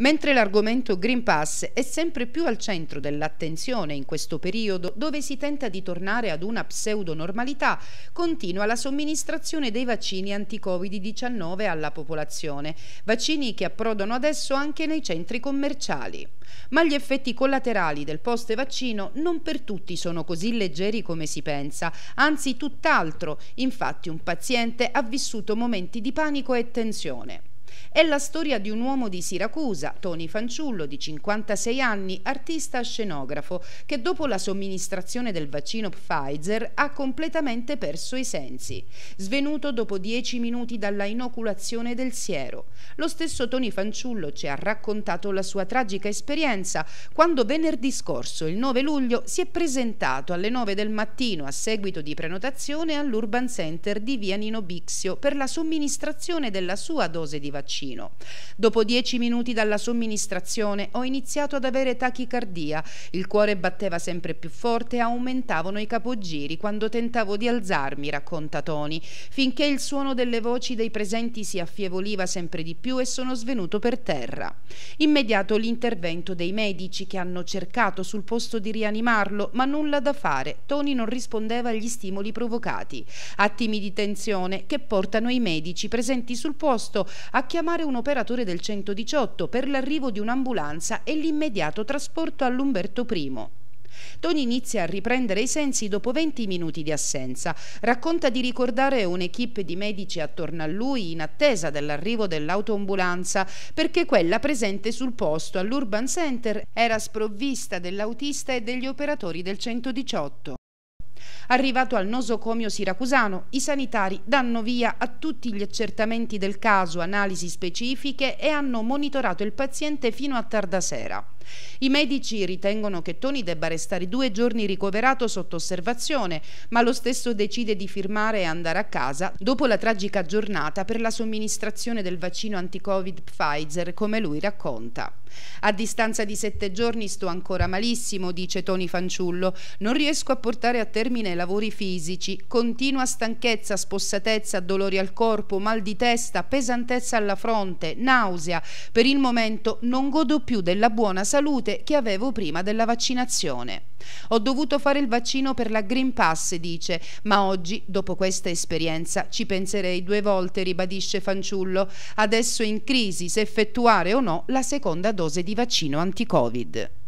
Mentre l'argomento Green Pass è sempre più al centro dell'attenzione in questo periodo, dove si tenta di tornare ad una pseudonormalità, continua la somministrazione dei vaccini anti-Covid-19 alla popolazione, vaccini che approdano adesso anche nei centri commerciali. Ma gli effetti collaterali del post-vaccino non per tutti sono così leggeri come si pensa, anzi tutt'altro. Infatti un paziente ha vissuto momenti di panico e tensione. È la storia di un uomo di Siracusa, Tony Fanciullo, di 56 anni, artista scenografo, che dopo la somministrazione del vaccino Pfizer ha completamente perso i sensi. Svenuto dopo 10 minuti dalla inoculazione del siero. Lo stesso Tony Fanciullo ci ha raccontato la sua tragica esperienza quando venerdì scorso, il 9 luglio, si è presentato alle 9 del mattino a seguito di prenotazione all'Urban Center di Via Nino Bixio per la somministrazione della sua dose di vaccino vaccino. Dopo dieci minuti dalla somministrazione ho iniziato ad avere tachicardia, il cuore batteva sempre più forte e aumentavano i capogiri quando tentavo di alzarmi, racconta Tony, finché il suono delle voci dei presenti si affievoliva sempre di più e sono svenuto per terra. Immediato l'intervento dei medici che hanno cercato sul posto di rianimarlo, ma nulla da fare, Tony non rispondeva agli stimoli provocati, attimi di tensione che portano i medici presenti sul posto a chiamare un operatore del 118 per l'arrivo di un'ambulanza e l'immediato trasporto all'Umberto I. Tony inizia a riprendere i sensi dopo 20 minuti di assenza. Racconta di ricordare un'equipe di medici attorno a lui in attesa dell'arrivo dell'autoambulanza perché quella presente sul posto all'Urban Center era sprovvista dell'autista e degli operatori del 118. Arrivato al nosocomio siracusano, i sanitari danno via a tutti gli accertamenti del caso, analisi specifiche e hanno monitorato il paziente fino a tarda sera. I medici ritengono che Tony debba restare due giorni ricoverato sotto osservazione, ma lo stesso decide di firmare e andare a casa dopo la tragica giornata per la somministrazione del vaccino anti-Covid Pfizer, come lui racconta. A distanza di sette giorni sto ancora malissimo, dice Tony Fanciullo. Non riesco a portare a termine i lavori fisici. Continua stanchezza, spossatezza, dolori al corpo, mal di testa, pesantezza alla fronte, nausea. Per il momento non godo più della buona salute che avevo prima della vaccinazione. Ho dovuto fare il vaccino per la Green Pass, dice, ma oggi, dopo questa esperienza, ci penserei due volte, ribadisce Fanciullo, adesso in crisi se effettuare o no la seconda dose di vaccino anti-Covid.